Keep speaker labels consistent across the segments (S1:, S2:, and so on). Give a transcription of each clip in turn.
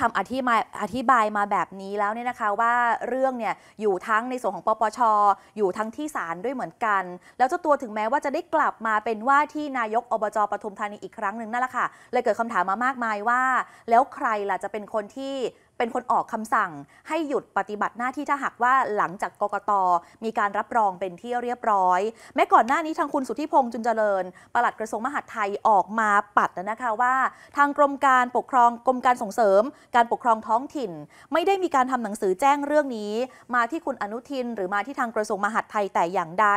S1: คำอธิบายอธิบายมาแบบนี้แล้วเนี่ยนะคะว่าเรื่องเนี่ยอยู่ทั้งในส่วนของปปชออยู่ทั้งที่ศาลด้วยเหมือนกัน แล้วเจ้าตัวถึงแม้ว่าจะได้กลับมาเป็นว่าที่นายกอบจปทุมธานีอีกครั้งหนึ่งนั่นแหละค่ะ เลยเกิดคำถามมามากมายว่าแล้วใครล่ะจะเป็นคนที่เป็นคนออกคำสั่งให้หยุดปฏิบัติหน้าที่ถ้าหากว่าหลังจากกกตมีการรับรองเป็นที่เรียบร้อยแม้ก่อนหน้านี้ทางคุณสุทธิพงษ์จุนเจริญปลัดกระทรวงมหาดไทยออกมาปัดนะคะว่า ทางกรมการปกครองกรมการส่งเสริม การปกครองท้องถิ่น ไม่ได้มีการทำหนังสือแจ้งเรื่องนี้มาที่คุณอนุทินหรือมาที่ทางกระทรวงมหาดไทยแต่อย่างใด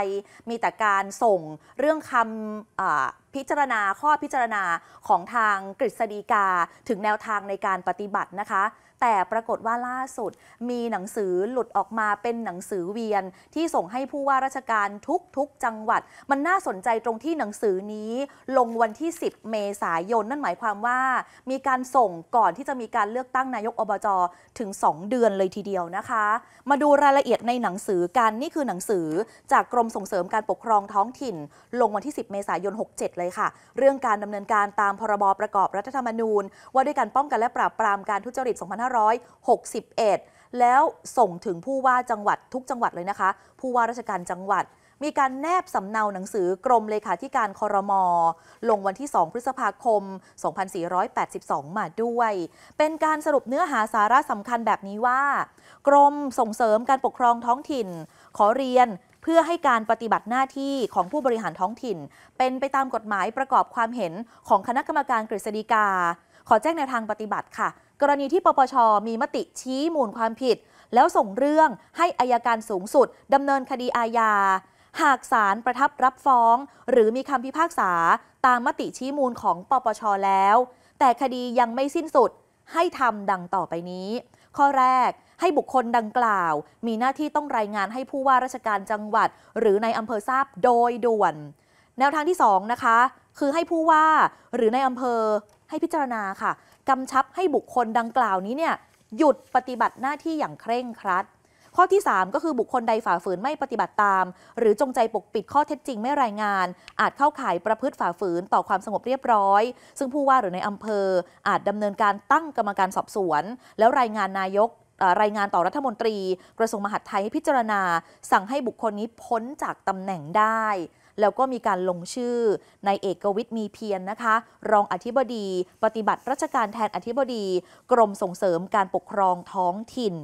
S1: มีแต่การส่งเรื่องคำพิจารณาข้อพิจารณาของทางกฤษฎีกาถึงแนวทางในการปฏิบัตินะคะ แต่ปรากฏว่าล่าสุดมีหนังสือหลุดออกมาเป็นหนังสือเวียนที่ส่งให้ผู้ว่าราชการทุกทุกจังหวัด มันน่าสนใจตรงที่หนังสือนี้ ลงวันที่ 10 เมษายน นั่นหมายความว่า มีการส่งก่อนที่จะมีการเลือกตั้งนายกอบจถึง 2 เดือนเลยทีเดียวนะคะ มาดูรายละเอียดในหนังสือกันนี่คือหนังสือจากกรมส่งเสริมการปกครองท้องถิ่น ลงวันที่ 10 เมษายน67เลยค่ะเรื่องการดำเนินการตามพรบประกอบรัฐธรรมนูญ ว่าด้วยการป้องกันและปราบปรามการทุจริต 2561 แล้วส่งถึงผู้ว่าจังหวัดทุกจังหวัดเลยนะคะ ผู้ว่าราชการจังหวัด มีการแนบสำเนาหนังสือกรมเลขาธิการคอรมอลงวันที่ 2 พฤษภาคม 2482 มาด้วย เป็นการสรุปเนื้อหาสาระสำคัญแบบนี้ว่า กรมส่งเสริมการปกครองท้องถิ่น ขอเรียนเพื่อให้การปฏิบัติหน้าที่ของผู้บริหารท้องถิ่น เป็นไปตามกฎหมายประกอบความเห็นของคณะกรรมการกฤษฎีกา ขอแจ้งแนวทางปฏิบัติค่ะ กรณีที่ปปช มีมติชี้มูลความผิด แล้วส่งเรื่องให้อายการสูงสุดดำเนินคดีอาญาหากศาลประทับรับฟ้องหรือมีคำพิพากษาตามมติชี้มูลของปปชแล้ว แต่คดียังไม่สิ้นสุดให้ทำดังต่อไปนี้ข้อแรกให้บุคคลดังกล่าว มีหน้าที่ต้องรายงานให้ผู้ว่าราชการจังหวัด หรือในอำเภอทราบโดยด่วน แนวทางที่2นะคะ คือให้ผู้ว่าหรือในอำเภอให้พิจารณาค่ะกำชับให้บุคคลดังกล่าวนี้เนี่ยหยุดปฏิบัติหน้าที่อย่างเคร่งครัดข้อที่ 3 ก็คือบุคคลใดฝ่าฝืนไม่ปฏิบัติตาม หรือจงใจปกปิดข้อเท็จจริงไม่รายงาน อาจเข้าข่ายประพฤติฝ่าฝืนต่อความสงบเรียบร้อย ซึ่งผู้ว่าหรือในอำเภออาจดำเนินการตั้งกรรมการสอบสวน แล้วรายงานนายกรายงานต่อรัฐมนตรี กระทรวงมหาดไทยให้พิจารณา สั่งให้บุคคลนี้พ้นจากตำแหน่งได้ แล้วก็มีการลงชื่อในเอกวิทย์มีเพียรนนะคะ รองอธิบดี ปฏิบัติราชการแทนอธิบดี กรมส่งเสริมการปกครองท้องถิ่น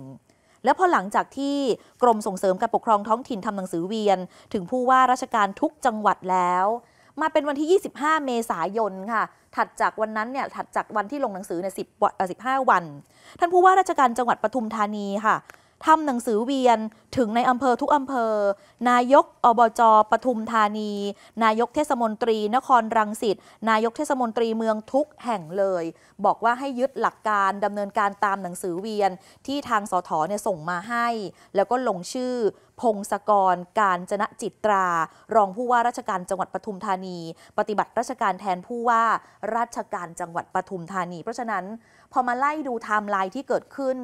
S1: แล้วพอหลังจากที่กรมส่งเสริมการปกครองท้องถิ่นทำหนังสือเวียน ถึงผู้ว่าราชการทุกจังหวัดแล้ว มาเป็นวันที่ 25 เมษายนค่ะ ถัดจากวันนั้นเนี่ย ถัดจากวันที่ลงหนังสือเนี่ยสิบวันสิบห้าวัน ท่านผู้ว่าราชการจังหวัดปทุมธานีค่ะทำหนังสือเวียนถึงในอำเภอทุกอำเภอ นายกอบจปทุมธานี นายกเทศมนตรีนครรังสิต นายกเทศมนตรีเมืองทุกแห่งเลย บอกว่าให้ยึดหลักการดำเนินการตามหนังสือเวียนที่ทางสถเนี่ยส่งมาให้ แล้วก็ลงชื่อ พงศกรการจนะจิตรา รองผู้ว่าราชการจังหวัดปทุมธานี ปฏิบัติราชการแทนผู้ว่าราชการจังหวัดปทุมธานี เพราะฉะนั้นพอมาไล่ดูไทม์ไลน์ที่เกิดขึ้น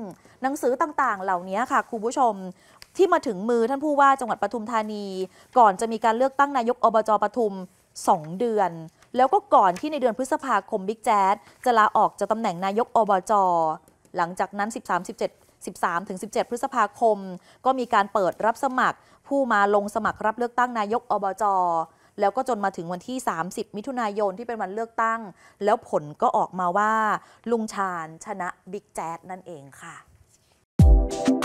S1: หนังสือต่างๆ เหล่านี้ค่ะค่ะคุณผู้ชมที่มาถึงมือท่านผู้ว่าจังหวัดปทุมธานี ก่อนจะมีการเลือกตั้งนายกอบจปทุม 2 เดือน แล้วก็ก่อนที่ในเดือนพฤษภาคมบิ๊กแจ๊ดจะลาออกจากตำแหน่งนายกอบจหลังจากนั้น13 17 13ถึง17 พฤษภาคม ก็มีการเปิดรับสมัคร ผู้มาลงสมัครรับเลือกตั้งนายกอบจ แล้วก็จนมาถึงวันที่ 30 มิถุนายนที่เป็นวันเลือกตั้ง แล้วผลก็ออกมาว่าลุงชาญชนะบิ๊กแจ๊ดนั่นเองค่ะ